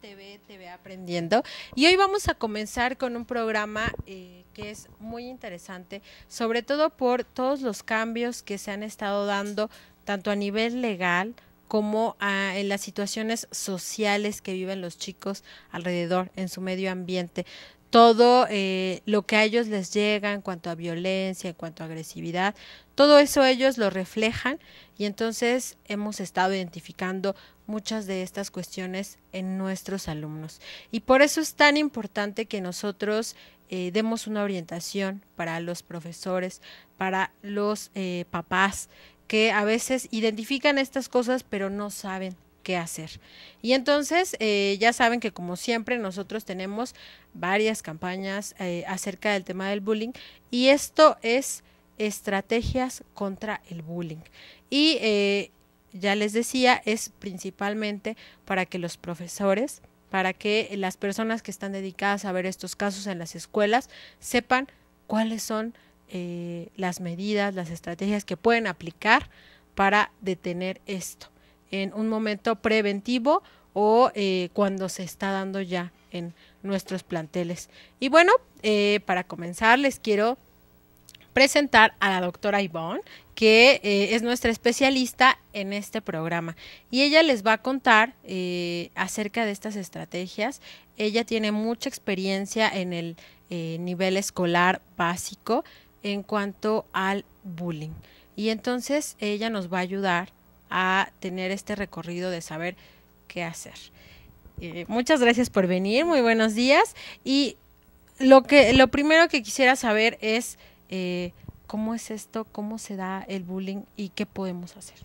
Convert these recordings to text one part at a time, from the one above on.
TV, TV Aprendiendo. Y hoy vamos a comenzar con un programa eh, que es muy interesante, sobre todo por todos los cambios que se han estado dando, tanto a nivel legal como en las situaciones sociales que viven los chicos alrededor, en su medio ambiente todo eh, lo que a ellos les llega en cuanto a violencia, en cuanto a agresividad, todo eso ellos lo reflejan y entonces hemos estado identificando muchas de estas cuestiones en nuestros alumnos. Y por eso es tan importante que nosotros eh, demos una orientación para los profesores, para los eh, papás que a veces identifican estas cosas pero no saben qué hacer. Y entonces eh, ya saben que como siempre nosotros tenemos varias campañas eh, acerca del tema del bullying y esto es estrategias contra el bullying. Y eh, ya les decía, es principalmente para que los profesores, para que las personas que están dedicadas a ver estos casos en las escuelas sepan cuáles son las medidas, las estrategias que pueden aplicar para detener esto en un momento preventivo o eh, cuando se está dando ya en nuestros planteles. Y bueno, eh, para comenzar les quiero presentar a la doctora Ivonne, que eh, es nuestra especialista en este programa. Y ella les va a contar acerca de estas estrategias. Ella tiene mucha experiencia en el nivel escolar básico en cuanto al bullying. Y entonces ella nos va a ayudar a tener este recorrido de saber qué hacer. Eh, muchas gracias por venir, muy buenos días. Y lo, que, lo primero que quisiera saber es eh, cómo es esto, cómo se da el bullying y qué podemos hacer.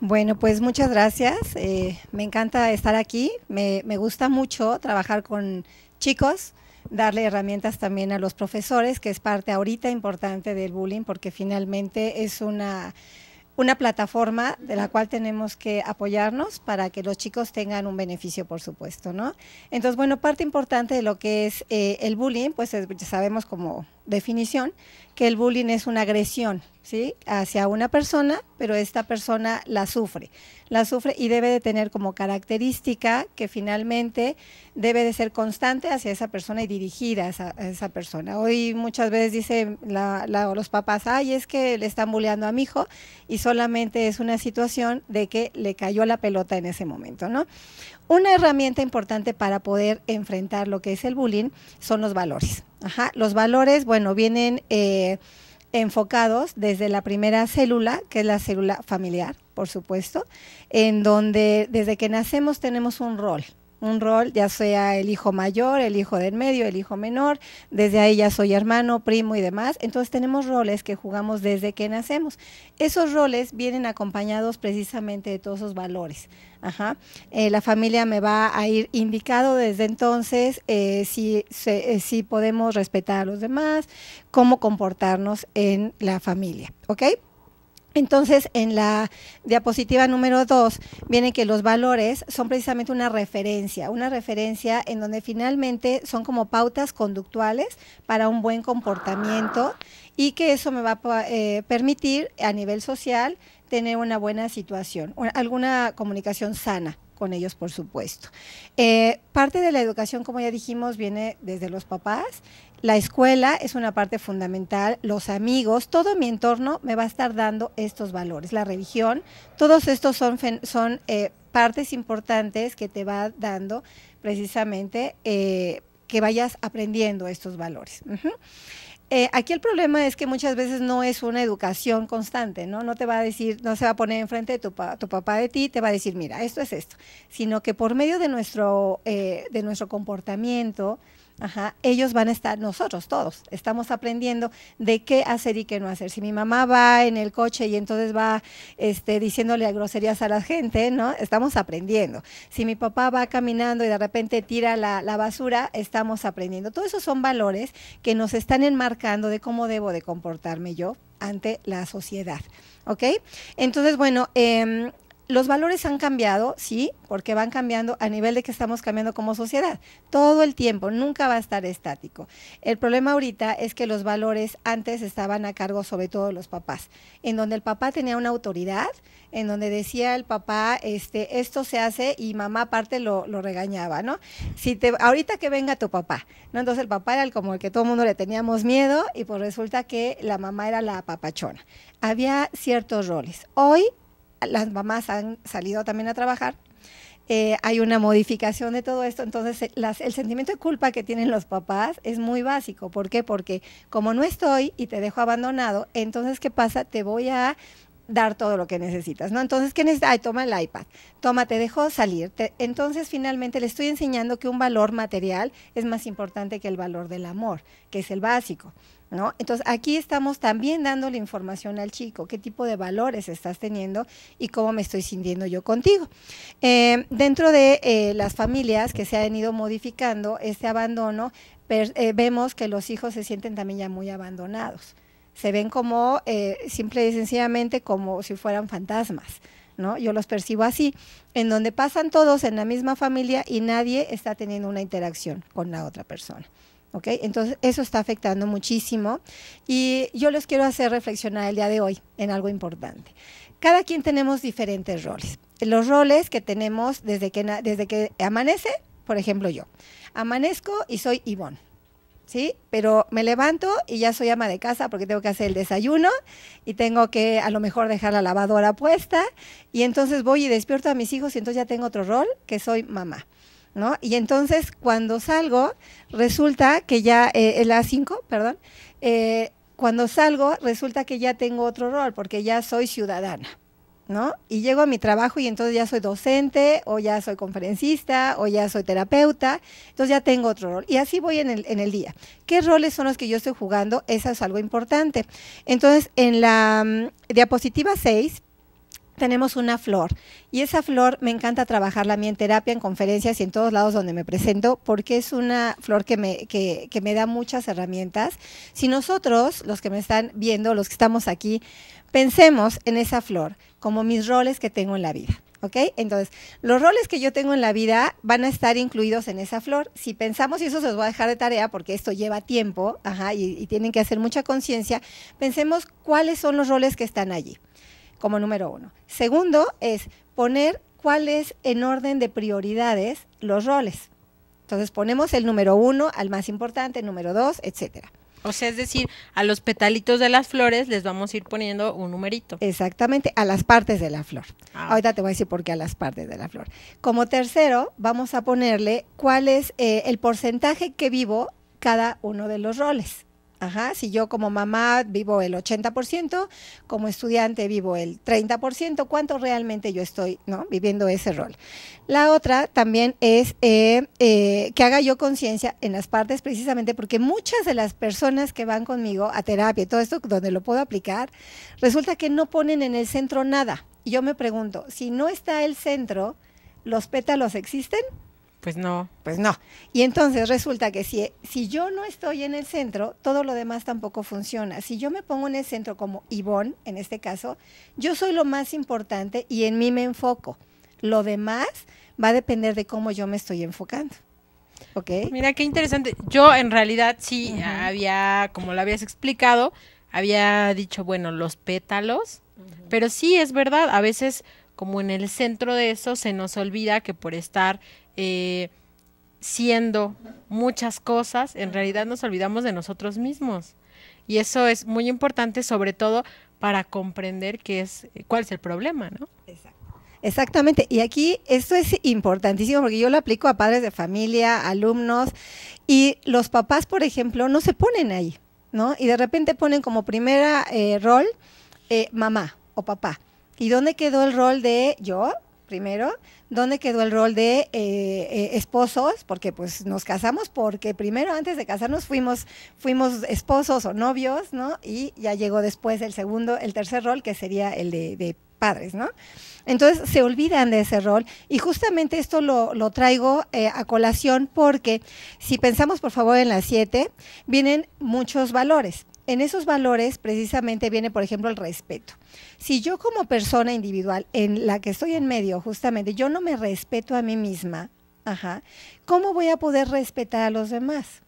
Bueno, pues muchas gracias. Eh, me encanta estar aquí. Me, me gusta mucho trabajar con chicos darle herramientas también a los profesores, que es parte ahorita importante del bullying, porque finalmente es una una plataforma de la cual tenemos que apoyarnos para que los chicos tengan un beneficio, por supuesto, ¿no? Entonces, bueno, parte importante de lo que es eh, el bullying, pues ya sabemos cómo definición que el bullying es una agresión, ¿sí? Hacia una persona, pero esta persona la sufre. La sufre y debe de tener como característica que finalmente debe de ser constante hacia esa persona y dirigida a esa, persona. Hoy muchas veces dicen los papás, ay, es que le están bulleando a mi hijo y solamente es una situación de que le cayó la pelota en ese momento, ¿no? Una herramienta importante para poder enfrentar lo que es el bullying son los valores. Ajá, los valores, bueno, vienen eh, enfocados desde la primera célula, que es la célula familiar, por supuesto, en donde desde que nacemos tenemos un rol, un rol, ya sea el hijo mayor, el hijo del medio, el hijo menor, desde ahí ya soy hermano, primo y demás. Entonces tenemos roles que jugamos desde que nacemos. Esos roles vienen acompañados precisamente de todos esos valores. Ajá. Eh, la familia me va a ir indicado desde entonces eh, si, eh, si podemos respetar a los demás, cómo comportarnos en la familia. ¿Ok? Entonces, en la diapositiva número dos, viene que los valores son precisamente una referencia, una referencia en donde finalmente son como pautas conductuales para un buen comportamiento y que eso me va a eh, permitir a nivel social tener una buena situación, alguna comunicación sana con ellos, por supuesto. Eh, parte de la educación, como ya dijimos, viene desde los papás. La escuela es una parte fundamental, los amigos, todo mi entorno me va a estar dando estos valores, la religión, todos estos son, son eh, partes importantes que te va dando precisamente eh, que vayas aprendiendo estos valores. Eh, aquí el problema es que muchas veces no es una educación constante, ¿no? No te va a decir, no se va a poner enfrente de tu, tu papá de ti, te va a decir, mira, esto es esto, sino que por medio de nuestro, eh, de nuestro comportamiento, Ajá, ellos van a estar, nosotros todos, estamos aprendiendo de qué hacer y qué no hacer. Si mi mamá va en el coche y entonces va este, diciéndole groserías a la gente, ¿no? Estamos aprendiendo. Si mi papá va caminando y de repente tira la, basura, estamos aprendiendo. Todos esos son valores que nos están enmarcando de cómo debo de comportarme yo ante la sociedad. ¿Ok? Entonces, bueno, eh, los valores han cambiado, sí, porque van cambiando a nivel de que estamos cambiando como sociedad. Todo el tiempo, nunca va a estar estático. El problema ahorita es que los valores antes estaban a cargo sobre todo de los papás, en donde el papá tenía una autoridad, en donde decía el papá, este, esto se hace y mamá aparte lo, regañaba, ¿no? Si te, ahorita que venga tu papá, ¿no? Entonces el papá era el, como el que todo el mundo le teníamos miedo y pues resulta que la mamá era la papachona. Había ciertos roles. Hoy las mamás han salido también a trabajar, eh, hay una modificación de todo esto. Entonces, eh, el sentimiento de culpa que tienen los papás es muy básico. ¿Por qué? Porque como no estoy y te dejo abandonado, entonces, ¿qué pasa? Te voy a dar todo lo que necesitas, ¿no? Entonces, ¿qué necesitas? Ay, toma el iPad, toma, te dejo salir. entonces, finalmente, le estoy enseñando que un valor material es más importante que el valor del amor, que es el básico. Entonces aquí estamos también dando la información al chico, qué tipo de valores estás teniendo y cómo me estoy sintiendo yo contigo. Eh, dentro de eh, las familias que se han ido modificando este abandono, eh, vemos que los hijos se sienten también ya muy abandonados. Se ven como, simple y sencillamente, como si fueran fantasmas. ¿No? Yo los percibo así, en donde pasan todos en la misma familia y nadie está teniendo una interacción con la otra persona. Entonces eso está afectando muchísimo y yo les quiero hacer reflexionar el día de hoy en algo importante. Cada quien tenemos diferentes roles. Los roles que tenemos desde que, desde que amanece, por ejemplo yo, amanezco y soy Ivonne. ¿sí? Pero me levanto y ya soy ama de casa porque tengo que hacer el desayuno y tengo que a lo mejor dejar la lavadora puesta y entonces voy y despierto a mis hijos y entonces ya tengo otro rol que soy mamá. ¿no? Y entonces cuando salgo, resulta que ya, eh, el 5 perdón, eh, cuando salgo, resulta que ya tengo otro rol, porque ya soy ciudadana. ¿No? Y llego a mi trabajo y entonces ya soy docente, o ya soy conferencista, o ya soy terapeuta, entonces ya tengo otro rol. Y así voy en el, día. ¿Qué roles son los que yo estoy jugando? Eso es algo importante. Entonces, en la mm, diapositiva 6, tenemos una flor y esa flor me encanta trabajarla a mí en terapia, en conferencias y en todos lados donde me presento porque es una flor que me, que, que me da muchas herramientas. Si nosotros, los que me están viendo, los que estamos aquí, pensemos en esa flor como mis roles que tengo en la vida. ¿Ok? Entonces, los roles que yo tengo en la vida van a estar incluidos en esa flor. Si pensamos, y eso se los voy a dejar de tarea porque esto lleva tiempo, y tienen que hacer mucha conciencia, pensemos cuáles son los roles que están allí como número uno. Segundo es poner cuál es en orden de prioridades los roles. Entonces ponemos el número uno al más importante, número dos, etcétera. O sea, es decir, a los petalitos de las flores les vamos a ir poniendo un numerito. Exactamente, a las partes de la flor. Ah. Ahorita te voy a decir por qué a las partes de la flor. Como tercero, vamos a ponerle cuál es eh, el porcentaje que vivo cada uno de los roles. Ajá, si yo como mamá vivo el 80%, como estudiante vivo el 30%, ¿cuánto realmente yo estoy viviendo ese rol? La otra también es eh, eh, que haga yo conciencia en las partes precisamente porque muchas de las personas que van conmigo a terapia todo esto donde lo puedo aplicar, resulta que no ponen en el centro nada. Y yo me pregunto, si no está el centro, ¿los pétalos existen? Pues no. Pues no. Y entonces resulta que si, si yo no estoy en el centro, todo lo demás tampoco funciona. Si yo me pongo en el centro como Ivonne, en este caso, yo soy lo más importante y en mí me enfoco. Lo demás va a depender de cómo yo me estoy enfocando. ¿Ok? Pues mira, qué interesante. Yo en realidad sí había, como lo habías explicado, había dicho, bueno, los pétalos, pero sí es verdad, a veces como en el centro de eso se nos olvida que por estar eh, siendo muchas cosas, en realidad nos olvidamos de nosotros mismos. Y eso es muy importante, sobre todo para comprender qué es, cuál es el problema, ¿no? Exactamente, y aquí esto es importantísimo porque yo lo aplico a padres de familia, alumnos, y los papás, por ejemplo, no se ponen ahí, ¿no? Y de repente ponen como primera eh, rol eh, mamá o papá. ¿Y dónde quedó el rol de yo? primero, dónde quedó el rol de eh, eh, esposos, porque pues nos casamos porque primero antes de casarnos fuimos, fuimos esposos o novios, ¿no? Y ya llegó después el segundo, el tercer rol, que sería el de, padres, ¿no? Entonces se olvidan de ese rol y justamente esto lo, lo traigo eh, a colación porque si pensamos por favor en las siete, vienen muchos valores en esos valores precisamente viene, por ejemplo, el respeto. Si yo como persona individual, en la que estoy en medio, justamente, yo no me respeto a mí misma, ajá, ¿cómo voy a poder respetar a los demás?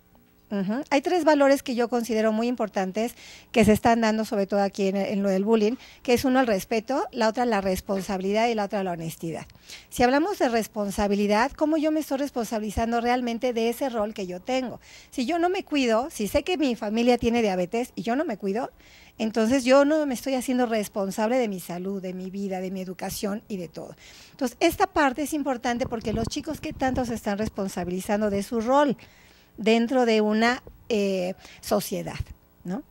Hay tres valores que yo considero muy importantes que se están dando sobre todo aquí en, lo del bullying, que es uno el respeto, la otra la responsabilidad y la otra la honestidad. Si hablamos de responsabilidad, ¿cómo yo me estoy responsabilizando realmente de ese rol que yo tengo? Si yo no me cuido, si sé que mi familia tiene diabetes y yo no me cuido, entonces yo no me estoy haciendo responsable de mi salud, de mi vida, de mi educación y de todo. Entonces, esta parte es importante porque los chicos que tanto se están responsabilizando de su rol, dentro de una eh, sociedad, ¿no?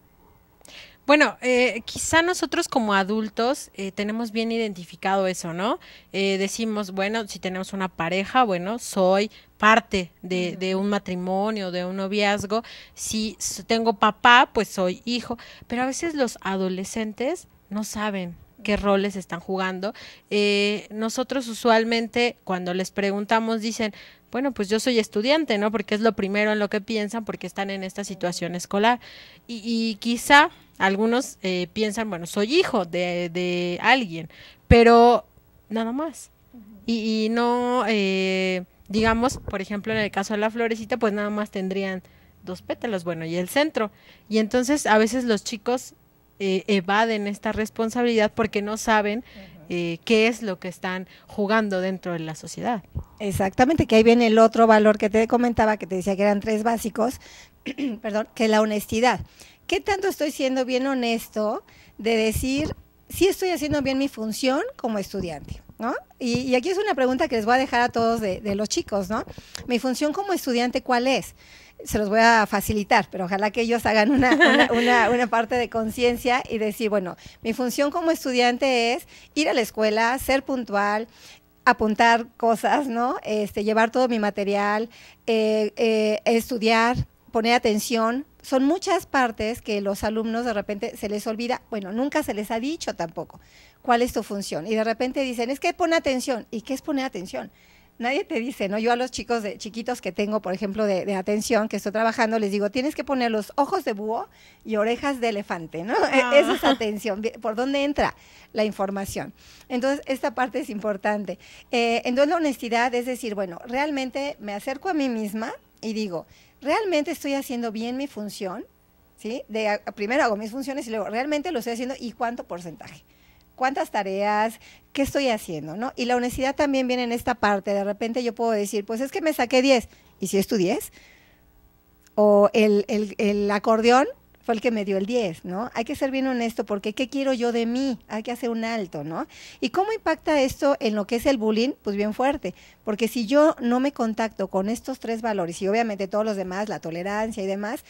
Bueno, eh, quizá nosotros como adultos eh, tenemos bien identificado eso, ¿no? decimos, bueno, si tenemos una pareja, bueno, soy parte de, de, un matrimonio, de un noviazgo. Si tengo papá, pues soy hijo. Pero a veces los adolescentes no saben qué roles están jugando. nosotros usualmente cuando les preguntamos dicen, bueno, pues yo soy estudiante, ¿no? Porque es lo primero en lo que piensan, porque están en esta situación escolar. Y, quizá algunos eh, piensan, bueno, soy hijo de, de alguien, pero nada más. Y, no, eh, digamos, por ejemplo, en el caso de la florecita, pues nada más tendrían dos pétalos, bueno, y el centro. Y entonces a veces los chicos eh, evaden esta responsabilidad porque no saben eh, qué es lo que están jugando dentro de la sociedad. Exactamente, que ahí viene el otro valor que te comentaba, que te decía que eran tres básicos, perdón, que la honestidad. ¿Qué tanto estoy siendo bien honesto de decir si estoy haciendo bien mi función como estudiante? Y, aquí es una pregunta que les voy a dejar a todos de, los chicos, ¿no? Mi función como estudiante, ¿cuál es? Se los voy a facilitar, pero ojalá que ellos hagan una, parte de conciencia y decir, bueno, mi función como estudiante es ir a la escuela, ser puntual, apuntar cosas, ¿no? Este, llevar todo mi material, eh, eh, estudiar, poner atención, son muchas partes que los alumnos de repente se les olvida, bueno, nunca se les ha dicho tampoco cuál es tu función. Y de repente dicen, es que pone atención. ¿Y qué es poner atención? Nadie te dice, ¿no? Yo a los chicos de, chiquitos que tengo, por ejemplo, de, atención, que estoy trabajando, les digo, tienes que poner los ojos de búho y orejas de elefante, ¿no? E, ah. Esa es atención, por dónde entra la información. Entonces, esta parte es importante. Eh, entonces, la honestidad es decir, bueno, realmente me acerco a mí misma y digo, realmente estoy haciendo bien mi función, ¿sí? De, primero hago mis funciones y luego, ¿realmente lo estoy haciendo y cuánto porcentaje? ¿Cuántas tareas? ¿Qué estoy haciendo? ¿no? Y la honestidad también viene en esta parte. De repente yo puedo decir, pues es que me saqué 10. ¿Y si es tu 10? O el acordeón, el que me dio el 10, ¿no? Hay que ser bien honesto porque ¿qué quiero yo de mí? Hay que hacer un alto, ¿no? ¿Y cómo impacta esto en lo que es el bullying? Pues bien fuerte, porque si yo no me contacto con estos tres valores y obviamente todos los demás, la tolerancia y demás,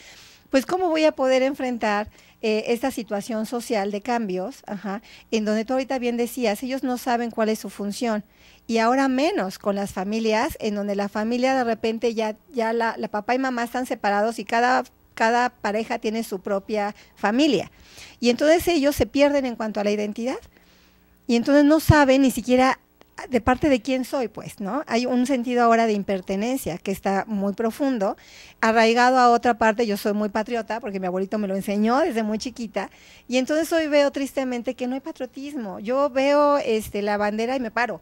pues cómo voy a poder enfrentar eh, esta situación social de cambios, ajá, en donde tú ahorita bien decías, ellos no saben cuál es su función. Y ahora menos con las familias, en donde la familia de repente ya, ya la papá y mamá están separados y cada cada pareja tiene su propia familia. Y entonces ellos se pierden en cuanto a la identidad. Y entonces no saben ni siquiera de parte de quién soy, pues, ¿no? Hay un sentido ahora de impertenencia que está muy profundo, arraigado a otra parte, yo soy muy patriota porque mi abuelito me lo enseñó desde muy chiquita, y entonces hoy veo tristemente que no hay patriotismo. Yo veo este la bandera y me paro.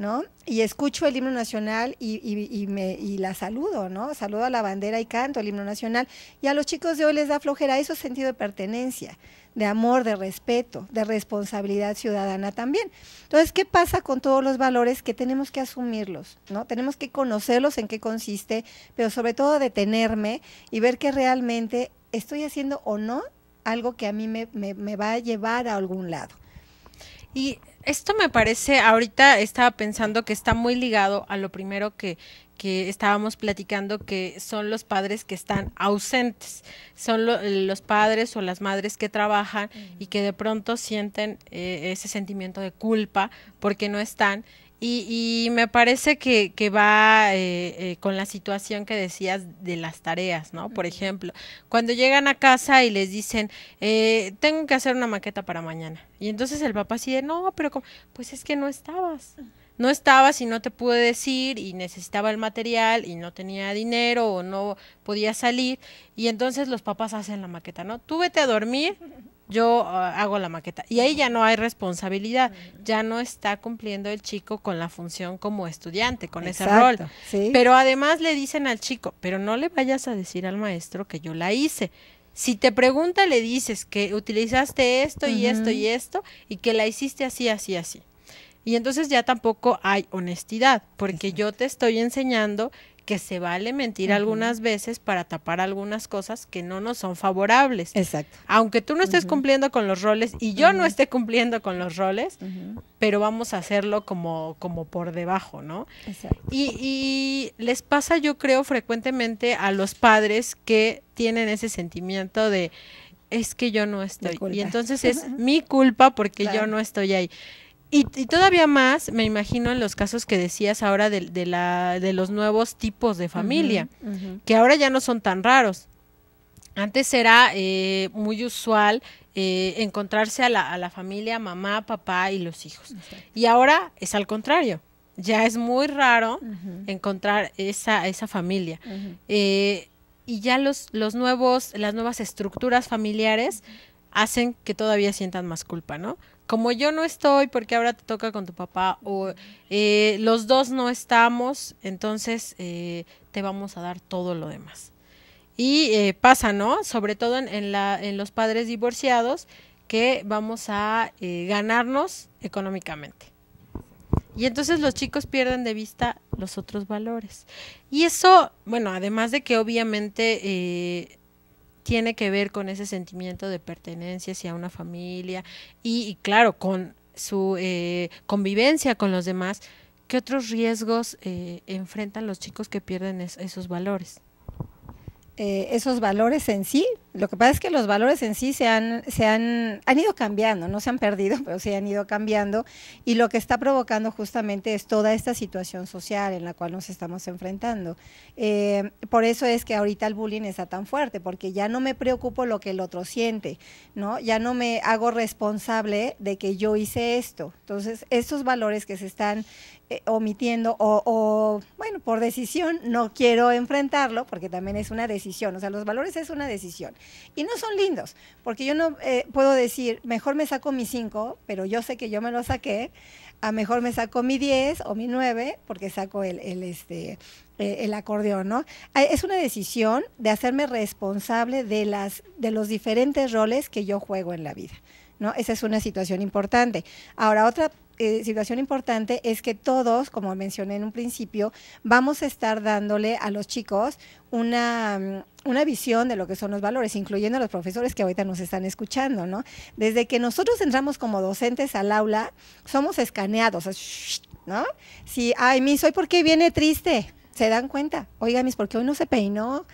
¿no? Y escucho el himno nacional y, me, la saludo, ¿no? Saludo a la bandera y canto el himno nacional. Y a los chicos de hoy les da flojera eso sentido de pertenencia, de amor, de respeto, de responsabilidad ciudadana también. Entonces, ¿qué pasa con todos los valores que tenemos que asumirlos, ¿no? Tenemos que conocerlos en qué consiste, pero sobre todo detenerme y ver que realmente estoy haciendo o no algo que a mí me va a llevar a algún lado. Y esto me parece, ahorita estaba pensando que está muy ligado a lo primero que, que estábamos platicando que son los padres que están ausentes, son los padres o las madres que trabajan y que de pronto sienten eh, ese sentimiento de culpa porque no están y, me parece que, va eh, eh, con la situación que decías de las tareas, ¿no? Por ejemplo, cuando llegan a casa y les dicen, eh, tengo que hacer una maqueta para mañana. Y entonces el papá sí no, pero pues es que no estabas. No estabas y no te pude decir y necesitaba el material y no tenía dinero o no podía salir. Y entonces los papás hacen la maqueta, ¿no? Tú vete a dormir yo ah, hago la maqueta. Y ahí ya no hay responsabilidad, ya no está cumpliendo el chico con la función como estudiante, con ese rol. Pero además le dicen al chico, pero no le vayas a decir al maestro que yo la hice. Si te pregunta, le dices que utilizaste esto y esto y esto y que la hiciste así, así, así. Y entonces ya tampoco hay honestidad, porque yo te estoy enseñando que se vale mentir algunas veces para tapar algunas cosas que no nos son favorables. Exacto. Aunque tú no estés cumpliendo con los roles y yo no esté cumpliendo con los roles, pero vamos a hacerlo como, como por debajo, ¿no? Exacto. Y, les pasa, yo creo, frecuentemente a los padres que tienen ese sentimiento de es que yo no estoy. Y entonces es mi culpa porque yo no estoy ahí. Y, todavía más, me imagino, en los casos que decías ahora de, la, de los nuevos tipos de familia, que ahora ya no son tan raros. Antes era eh, muy usual eh, encontrarse a la, familia, mamá, papá y los hijos. Y ahora es al contrario. Ya es muy raro encontrar esa, esa familia. Eh, y ya los, los nuevos, las nuevas estructuras familiares hacen que todavía sientan más culpa, ¿no? como yo no estoy, porque ahora te toca con tu papá, o eh, los dos no estamos, entonces eh, te vamos a dar todo lo demás. Y eh, pasa, ¿no? Sobre todo en, los padres divorciados, que vamos a ganarnos económicamente. Y entonces los chicos pierden de vista los otros valores. Y eso, bueno, además de que obviamente tiene que ver con ese sentimiento de pertenencia hacia una familia y, claro, con su eh, convivencia con los demás, ¿qué otros riesgos eh, enfrentan los chicos que pierden esos valores? Eh, esos valores en sí lo que pasa es que los valores en sí se han, se han, han ido cambiando, no se han perdido, pero se han ido cambiando. Y lo que está provocando justamente es toda esta situación social en la cual nos estamos enfrentando. Eh, por eso es que ahorita el bullying está tan fuerte, porque ya no me preocupo lo que el otro siente, ¿no? Ya no me hago responsable de que yo hice esto. Entonces, estos valores que se están eh, omitiendo o, o, bueno, por decisión no quiero enfrentarlo, porque también es una decisión. O sea, los valores es una decisión. Y no son lindos, porque yo no eh, puedo decir, mejor me saco mi 5, pero yo sé que yo me lo saqué, a mejor me saco mi 10 o mi 9, porque saco el, el, este, eh, el acordeón, ¿no? Es una decisión de hacerme responsable de, las, de los diferentes roles que yo juego en la vida. ¿No? Esa es una situación importante. Ahora, otra eh, situación importante es que todos, como mencioné en un principio, vamos a estar dándole a los chicos una, mm, una visión de lo que son los valores, incluyendo a los profesores que ahorita nos están escuchando, ¿no? Desde que nosotros entramos como docentes al aula, somos escaneados, ¿no? Si, ay, mi, soy qué viene triste se dan cuenta, oiga, mis, ¿por qué hoy no se peinó?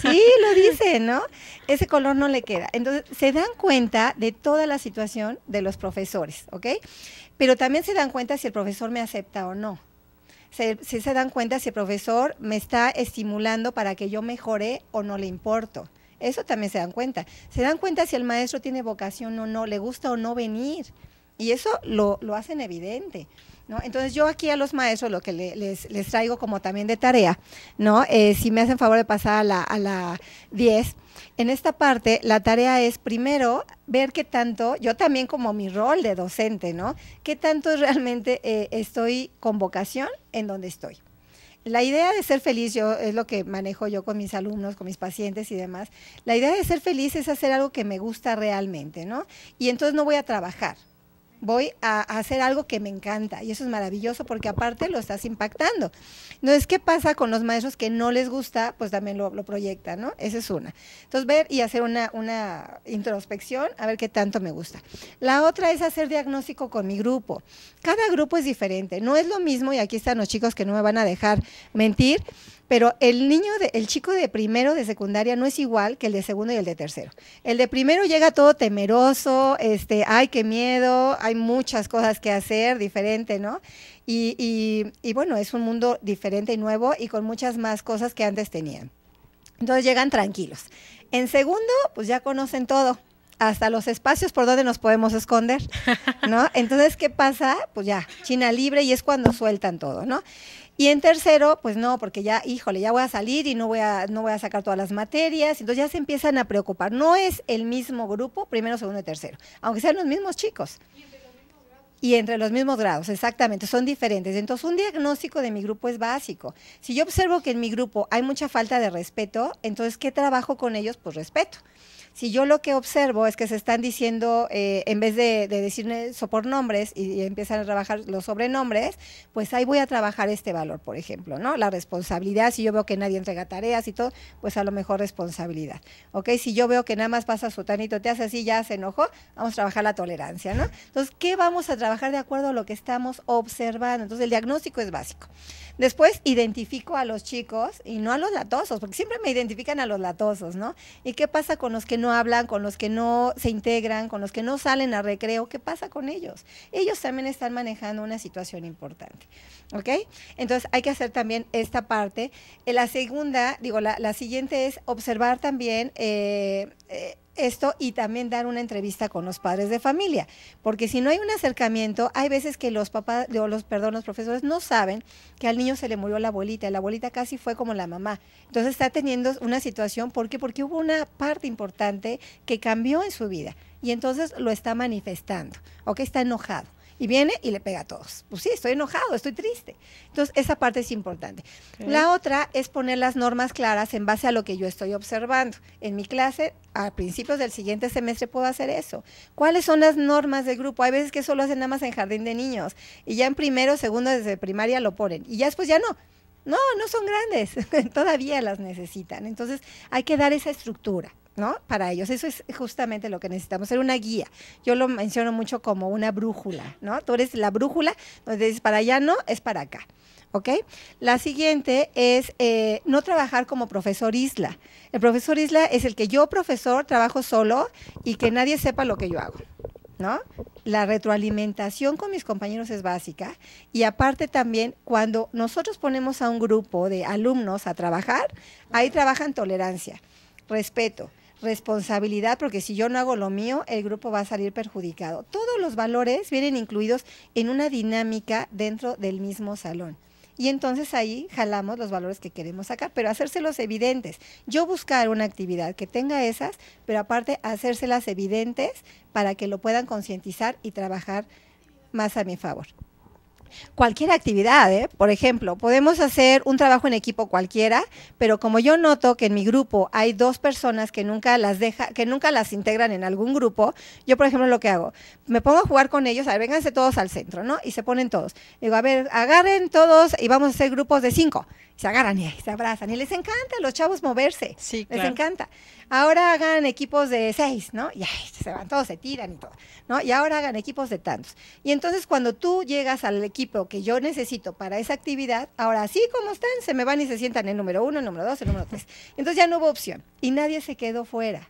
Sí, lo dice, ¿no? Ese color no le queda. Entonces, se dan cuenta de toda la situación de los profesores, ¿ok? Pero también se dan cuenta si el profesor me acepta o no. Se, si se dan cuenta si el profesor me está estimulando para que yo mejore o no le importo. Eso también se dan cuenta. Se dan cuenta si el maestro tiene vocación o no, le gusta o no venir. Y eso lo hacen evidente. ¿No? Entonces yo aquí a los maestros lo que les, les traigo como también de tarea, ¿no? Eh, si me hacen favor de pasar a la, a 10, en esta parte la tarea es primero ver qué tanto, yo también como mi rol de docente, ¿no? ¿Qué tanto realmente eh, estoy con vocación en donde estoy? La idea de ser feliz, yo es lo que manejo yo con mis alumnos, con mis pacientes y demás. La idea de ser feliz es hacer algo que me gusta realmente, ¿no? Y entonces no voy a trabajar, voy a hacer algo que me encanta y eso es maravilloso porque aparte lo estás impactando. Entonces, ¿qué pasa con los maestros que no les gusta? Pues también lo, proyectan, ¿no? Esa es una. Entonces, ver y hacer una, una introspección, a ver qué tanto me gusta. La otra es hacer diagnóstico con mi grupo. Cada grupo es diferente, no es lo mismo y aquí están los chicos que no me van a dejar mentir pero el niño, el chico de primero de secundaria no es igual que el de segundo y el de tercero. El de primero llega todo temeroso, este, ay, qué miedo, hay muchas cosas que hacer, diferente, ¿no? Y, y, y bueno, es un mundo diferente y nuevo y con muchas más cosas que antes tenían. Entonces llegan tranquilos. En segundo, pues ya conocen todo, hasta los espacios por donde nos podemos esconder, ¿no? Entonces, ¿qué pasa? Pues ya, China libre y es cuando sueltan todo, ¿no? Y en tercero, pues no, porque ya, híjole, ya voy a salir y no voy a, no voy a sacar todas las materias. Entonces ya se empiezan a preocupar. No es el mismo grupo, primero, segundo y tercero, aunque sean los mismos chicos. Y entre los mismos grados, y entre los mismos grados exactamente, son diferentes. Entonces, un diagnóstico de mi grupo es básico. Si yo observo que en mi grupo hay mucha falta de respeto, entonces, ¿qué trabajo con ellos? Pues respeto. Si yo lo que observo es que se están diciendo, eh, en vez de, de por nombres y, y, empiezan a trabajar los sobrenombres, pues ahí voy a trabajar este valor, por ejemplo, ¿no? La responsabilidad, si yo veo que nadie entrega tareas y todo, pues a lo mejor responsabilidad, ¿ok? Si yo veo que nada más pasa su tanito, te hace así, ya se enojó, vamos a trabajar la tolerancia, ¿no? Entonces, ¿qué vamos a trabajar de acuerdo a lo que estamos observando? Entonces, el diagnóstico es básico. Después identifico a los chicos y no a los latosos, porque siempre me identifican a los latosos, ¿no? ¿Y qué pasa con los que no hablan, con los que no se integran, con los que no salen a recreo? ¿Qué pasa con ellos? Ellos también están manejando una situación importante, ¿ok? Entonces hay que hacer también esta parte. Eh, la segunda, digo, la, siguiente es observar también... Eh, eh, esto y también dar una entrevista con los padres de familia, porque si no hay un acercamiento, hay veces que los papás, o los, perdón, los profesores no saben que al niño se le murió la abuelita, la abuelita casi fue como la mamá. Entonces está teniendo una situación, ¿por qué? Porque hubo una parte importante que cambió en su vida y entonces lo está manifestando, o que está enojado. Y viene y le pega a todos. Pues sí, estoy enojado, estoy triste. Entonces, esa parte es importante. La otra es poner las normas claras en base a lo que yo estoy observando. En mi clase, a principios del siguiente semestre puedo hacer eso. ¿Cuáles son las normas del grupo? Hay veces que eso hacen nada más en jardín de niños. Y ya en primero, segundo, desde primaria lo ponen. Y ya después ya no. No, no son grandes. Todavía las necesitan. Entonces, hay que dar esa estructura. ¿no? Para ellos. Eso es justamente lo que necesitamos, ser una guía. Yo lo menciono mucho como una brújula, ¿no? Tú eres la brújula, donde dices para allá no, es para acá. ¿ok? La siguiente es eh, no trabajar como profesor isla. El profesor isla es el que yo, profesor, trabajo solo y que nadie sepa lo que yo hago. ¿No? La retroalimentación con mis compañeros es básica y aparte también cuando nosotros ponemos a un grupo de alumnos a trabajar, ahí trabajan tolerancia, respeto, responsabilidad, porque si yo no hago lo mío, el grupo va a salir perjudicado. Todos los valores vienen incluidos en una dinámica dentro del mismo salón. Y entonces ahí jalamos los valores que queremos sacar, pero hacérselos evidentes. Yo buscar una actividad que tenga esas, pero aparte hacérselas evidentes para que lo puedan concientizar y trabajar más a mi favor cualquier actividad, ¿eh? por ejemplo, podemos hacer un trabajo en equipo cualquiera, pero como yo noto que en mi grupo hay dos personas que nunca las que nunca las integran en algún grupo, yo por ejemplo lo que hago, me pongo a jugar con ellos, a ver, vénganse todos al centro, ¿no? Y se ponen todos. Digo, a ver, agarren todos y vamos a hacer grupos de cinco se agarran y se abrazan. Y les encanta a los chavos moverse. Sí, Les encanta. Ahora hagan equipos de seis, ¿no? Y ahí se van todos, se tiran y todo, ¿no? Y ahora hagan equipos de tantos. Y entonces cuando tú llegas al equipo que yo necesito para esa actividad, ahora así como están, se me van y se sientan el número uno, el número dos, el número tres. Entonces ya no hubo opción. Y nadie se quedó fuera.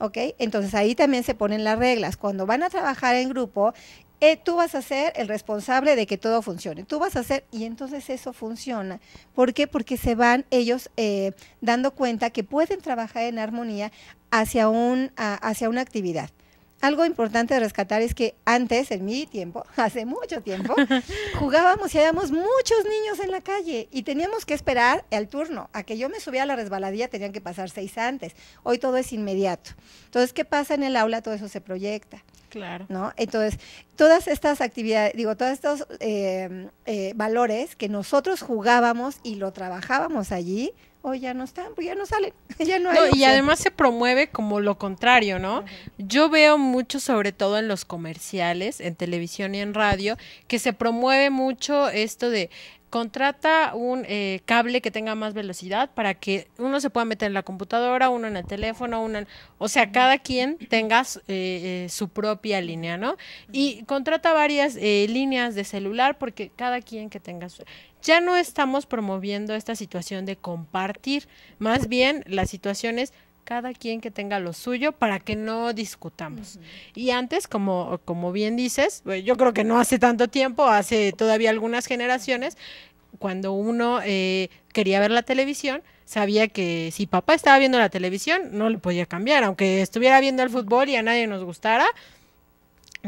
¿ok? Entonces ahí también se ponen las reglas. Cuando van a trabajar en grupo, eh, tú vas a ser el responsable de que todo funcione. Tú vas a ser, y entonces eso funciona. ¿Por qué? Porque se van ellos eh, dando cuenta que pueden trabajar en armonía hacia, un, hacia una actividad algo importante de rescatar es que antes, en mi tiempo, hace mucho tiempo, jugábamos y habíamos muchos niños en la calle y teníamos que esperar el turno. A que yo me subía a la resbaladilla tenían que pasar seis antes. Hoy todo es inmediato. Entonces, ¿qué pasa en el aula? Todo eso se proyecta. Claro. Entonces, todas estas actividades, digo, todos estos eh, eh, valores que nosotros jugábamos y lo trabajábamos allí, ya no están, pues ya no salen, ya no hay. y además se promueve como lo contrario, ¿no? Yo veo mucho, sobre todo en los comerciales, en televisión y en radio, que se promueve mucho esto de contrata un eh, cable que tenga más velocidad para que uno se pueda meter en la computadora, uno en el teléfono, uno O sea, cada quien tenga su eh, eh, propia línea, ¿no? Y contrata varias líneas de celular porque cada quien que tenga su ya no estamos promoviendo esta situación de compartir, más bien la situación es cada quien que tenga lo suyo para que no discutamos. Y antes, como, como bien dices, pues, yo creo que no hace tanto tiempo, hace todavía algunas generaciones, cuando uno eh, quería ver la televisión, sabía que si papá estaba viendo la televisión, no le podía cambiar, aunque estuviera viendo el fútbol y a nadie nos gustara,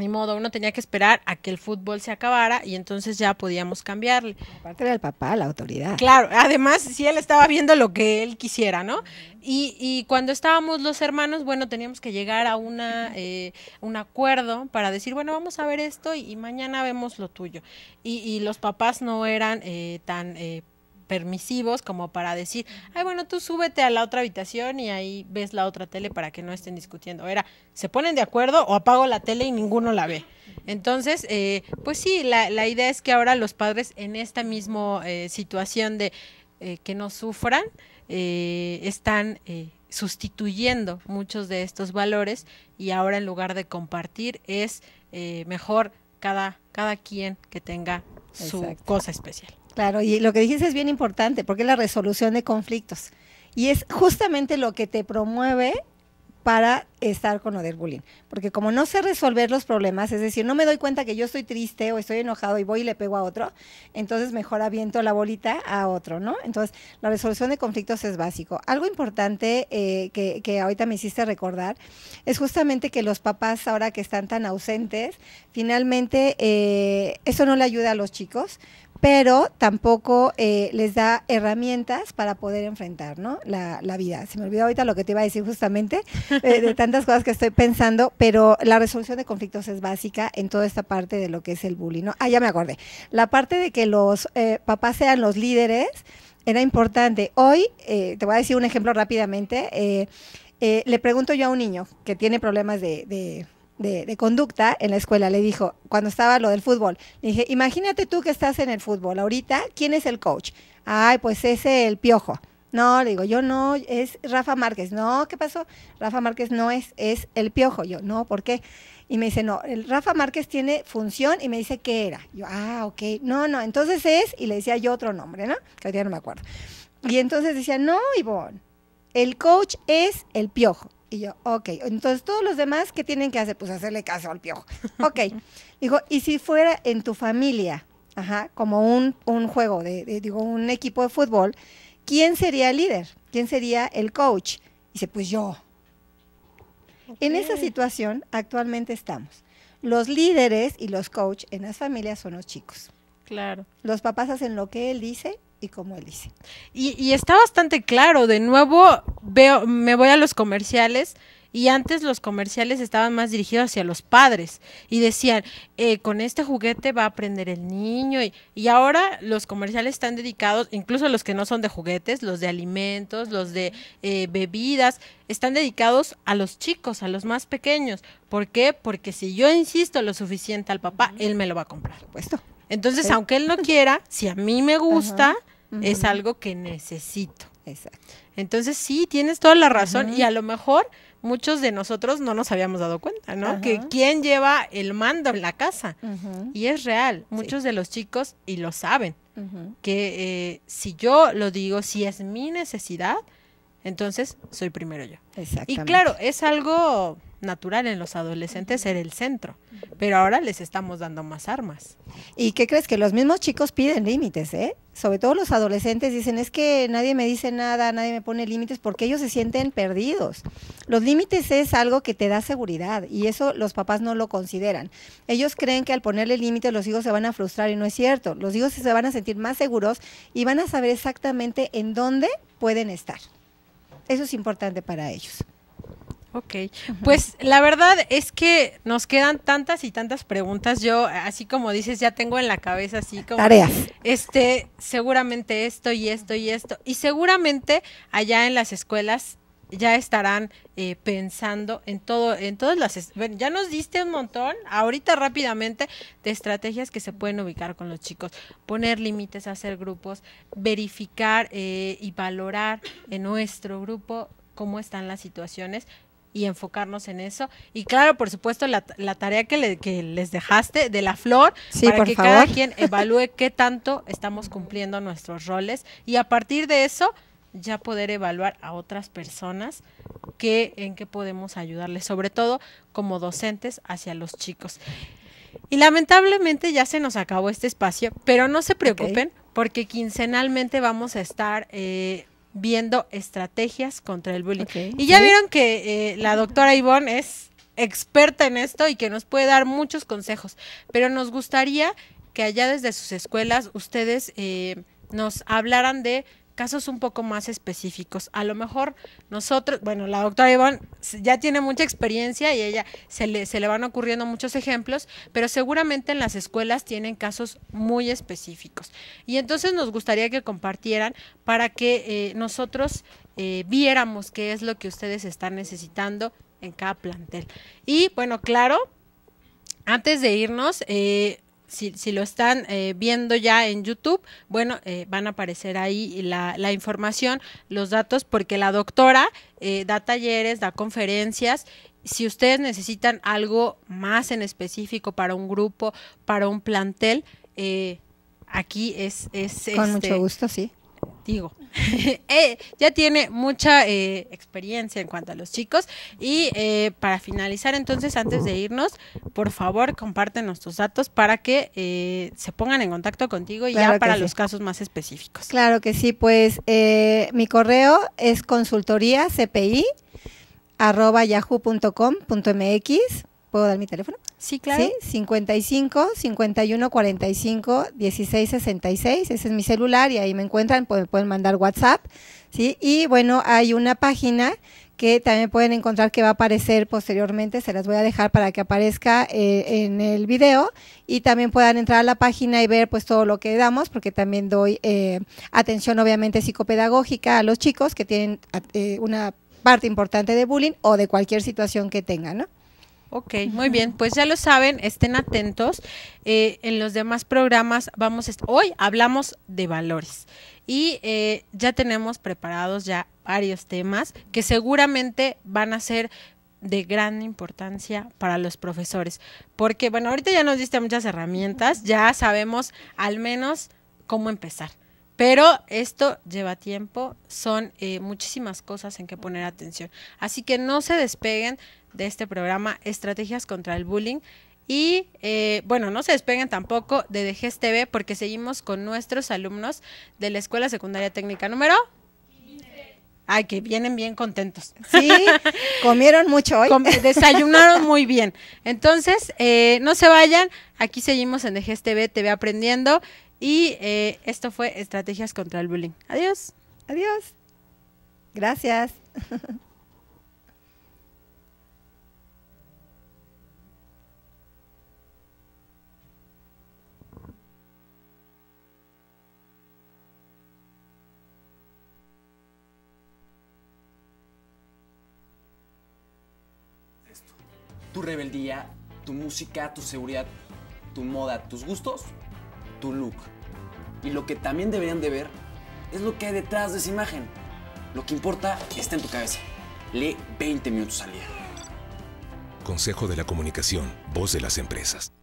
ni modo, uno tenía que esperar a que el fútbol se acabara y entonces ya podíamos cambiarle. Aparte del papá, la autoridad. Claro, además, si él estaba viendo lo que él quisiera, ¿no? Y, cuando estábamos los hermanos, bueno, teníamos que llegar a una, eh, un acuerdo para decir, bueno, vamos a ver esto y, mañana vemos lo tuyo. Y, los papás no eran eh, tan... Eh, permisivos como para decir, ay, bueno, tú súbete a la otra habitación y ahí ves la otra tele para que no estén discutiendo. Era, se ponen de acuerdo o apago la tele y ninguno la ve. Entonces, eh, pues sí, la, la, idea es que ahora los padres en esta misma eh, situación de eh, que no sufran, están sustituyendo muchos de estos valores y ahora en lugar de compartir es mejor cada, cada quien que tenga su cosa especial. Claro, y lo que dijiste es bien importante, porque es la resolución de conflictos. Y es justamente lo que te promueve para estar con lo del bullying. Porque como no sé resolver los problemas, es decir, no me doy cuenta que yo estoy triste o estoy enojado y voy y le pego a otro, entonces mejor aviento la bolita a otro, ¿no? Entonces, la resolución de conflictos es básico. Algo importante eh, que, ahorita me hiciste recordar es justamente que los papás ahora que están tan ausentes, finalmente eh, eso no le ayuda a los chicos pero tampoco eh, les da herramientas para poder enfrentar ¿no? la, vida. Se me olvidó ahorita lo que te iba a decir justamente, eh, de tantas cosas que estoy pensando, pero la resolución de conflictos es básica en toda esta parte de lo que es el bullying. Ah, ya me acordé. La parte de que los eh, papás sean los líderes era importante. Hoy, te voy a decir un ejemplo rápidamente. le pregunto yo a un niño que tiene problemas de de, conducta en la escuela le dijo, cuando estaba lo del fútbol, le dije, imagínate tú que estás en el fútbol ahorita, ¿quién es el coach? Ay, pues ese el piojo. No, le digo, yo no, es Rafa Márquez. No, ¿qué pasó? Rafa Márquez no es, es el piojo. Yo, no, ¿por qué? Y me dice, no, el Rafa Márquez tiene función y me dice qué era. Yo, ah, ok, no, no, entonces es, y le decía yo otro nombre, ¿no? Que día no me acuerdo. Y entonces decía, no, Ivonne, el coach es el piojo. Y yo, ok, entonces todos los demás, ¿qué tienen que hacer? Pues hacerle caso al piojo. Ok, Dijo, y si fuera en tu familia, ajá, como un, juego, de, digo, un equipo de fútbol, ¿quién sería el líder? ¿Quién sería el coach? dice, pues yo. En esa situación actualmente estamos. Los líderes y los coach en las familias son los chicos. Claro. Los papás hacen lo que él dice y como él dice. Y, está bastante claro, de nuevo veo, me voy a los comerciales y antes los comerciales estaban más dirigidos hacia los padres y decían, eh, con este juguete va a aprender el niño y, y, ahora los comerciales están dedicados, incluso los que no son de juguetes, los de alimentos, los de eh, bebidas, están dedicados a los chicos, a los más pequeños. ¿Por qué? Porque si yo insisto lo suficiente al papá, él me lo va a comprar. Por supuesto. Entonces, aunque él no quiera, si a mí me gusta, es algo que necesito. Exacto. Entonces, sí, tienes toda la razón. Y a lo mejor muchos de nosotros no nos habíamos dado cuenta, ¿no? Que quién lleva el mando en la casa. Y es real, muchos de los chicos, y lo saben, que eh, si yo lo digo, si es mi necesidad, entonces soy primero yo. Exactamente. Y claro, es algo natural en los adolescentes ser el centro, pero ahora les estamos dando más armas. ¿Y qué crees? Que los mismos chicos piden límites, ¿eh? Sobre todo los adolescentes dicen, es que nadie me dice nada, nadie me pone límites, porque ellos se sienten perdidos. Los límites es algo que te da seguridad y eso los papás no lo consideran. Ellos creen que al ponerle límites los hijos se van a frustrar y no es cierto. Los hijos se van a sentir más seguros y van a saber exactamente en dónde pueden estar. Eso es importante para ellos. Ok, pues la verdad es que nos quedan tantas y tantas preguntas. Yo, así como dices, ya tengo en la cabeza así como... Tareas. Este, seguramente esto y esto y esto. Y seguramente allá en las escuelas ya estarán eh, pensando en todo, en todas las, bueno, ya nos diste un montón, ahorita rápidamente, de estrategias que se pueden ubicar con los chicos, poner límites, hacer grupos, verificar eh, y valorar en nuestro grupo cómo están las situaciones y enfocarnos en eso. Y claro, por supuesto, la, tarea que, les dejaste de la flor, para que cada quien evalúe qué tanto estamos cumpliendo nuestros roles y a partir de eso ya poder evaluar a otras personas que, en qué podemos ayudarles, sobre todo como docentes hacia los chicos. Y lamentablemente ya se nos acabó este espacio, pero no se preocupen porque quincenalmente vamos a estar eh, viendo estrategias contra el bullying. Y ya vieron que eh, la doctora Ivonne es experta en esto y que nos puede dar muchos consejos, pero nos gustaría que allá desde sus escuelas ustedes eh, nos hablaran de casos un poco más específicos. A lo mejor nosotros, bueno, la doctora Iván ya tiene mucha experiencia y ella se le, se le van ocurriendo muchos ejemplos, pero seguramente en las escuelas tienen casos muy específicos. Y entonces nos gustaría que compartieran para que eh, nosotros eh, viéramos qué es lo que ustedes están necesitando en cada plantel. Y bueno, claro, antes de irnos, eh, si, lo están eh, viendo ya en YouTube, bueno, eh, van a aparecer ahí la, información, los datos, porque la doctora eh, da talleres, da conferencias. Si ustedes necesitan algo más en específico para un grupo, para un plantel, aquí es, es con mucho este, gusto, sí digo, eh, ya tiene mucha eh, experiencia en cuanto a los chicos. Y eh, para finalizar, entonces, antes de irnos, por favor, compártenos tus datos para que se pongan en contacto contigo y ya para los casos más específicos. Claro que sí, pues mi correo es consultoría cpi arroba ¿Puedo dar mi teléfono? Sí, claro. Sí, 55 51 45 16 66. Ese es mi celular y ahí me encuentran. Pues, pueden, mandar WhatsApp. Sí, y bueno, hay una página que también pueden encontrar que va a aparecer posteriormente, se las voy a dejar para que aparezca eh, en el video y también puedan entrar a la página y ver pues todo lo que damos, porque también doy eh, atención obviamente psicopedagógica a los chicos que tienen eh, una parte importante de bullying o de cualquier situación que tengan, ¿no? Ok, muy bien, pues ya lo saben, estén atentos. Eh, en los demás programas vamos, hoy hablamos de valores y eh, ya tenemos preparados ya varios temas que seguramente van a ser de gran importancia para los profesores, porque bueno, ahorita ya nos diste muchas herramientas, ya sabemos al menos cómo empezar. Pero esto lleva tiempo, son eh, muchísimas cosas en que poner atención. Así que no se despeguen de este programa Estrategias contra el Bullying. Y eh, bueno, no se despeguen tampoco de Geste TV porque seguimos con nuestros alumnos de la Escuela Secundaria Técnica número Ay, que vienen bien contentos. Sí, comieron mucho hoy. desayunaron muy bien. Entonces, eh, no se vayan. Aquí seguimos en DGSTV, TV Aprendiendo. Y eh, esto fue Estrategias contra el Bullying. Adiós. Adiós. Gracias. tu rebeldía, tu música, tu seguridad, tu moda, tus gustos tu look. Y lo que también deberían de ver es lo que hay detrás de esa imagen. Lo que importa está en tu cabeza. Lee 20 minutos al día. Consejo de la Comunicación, voz de las empresas.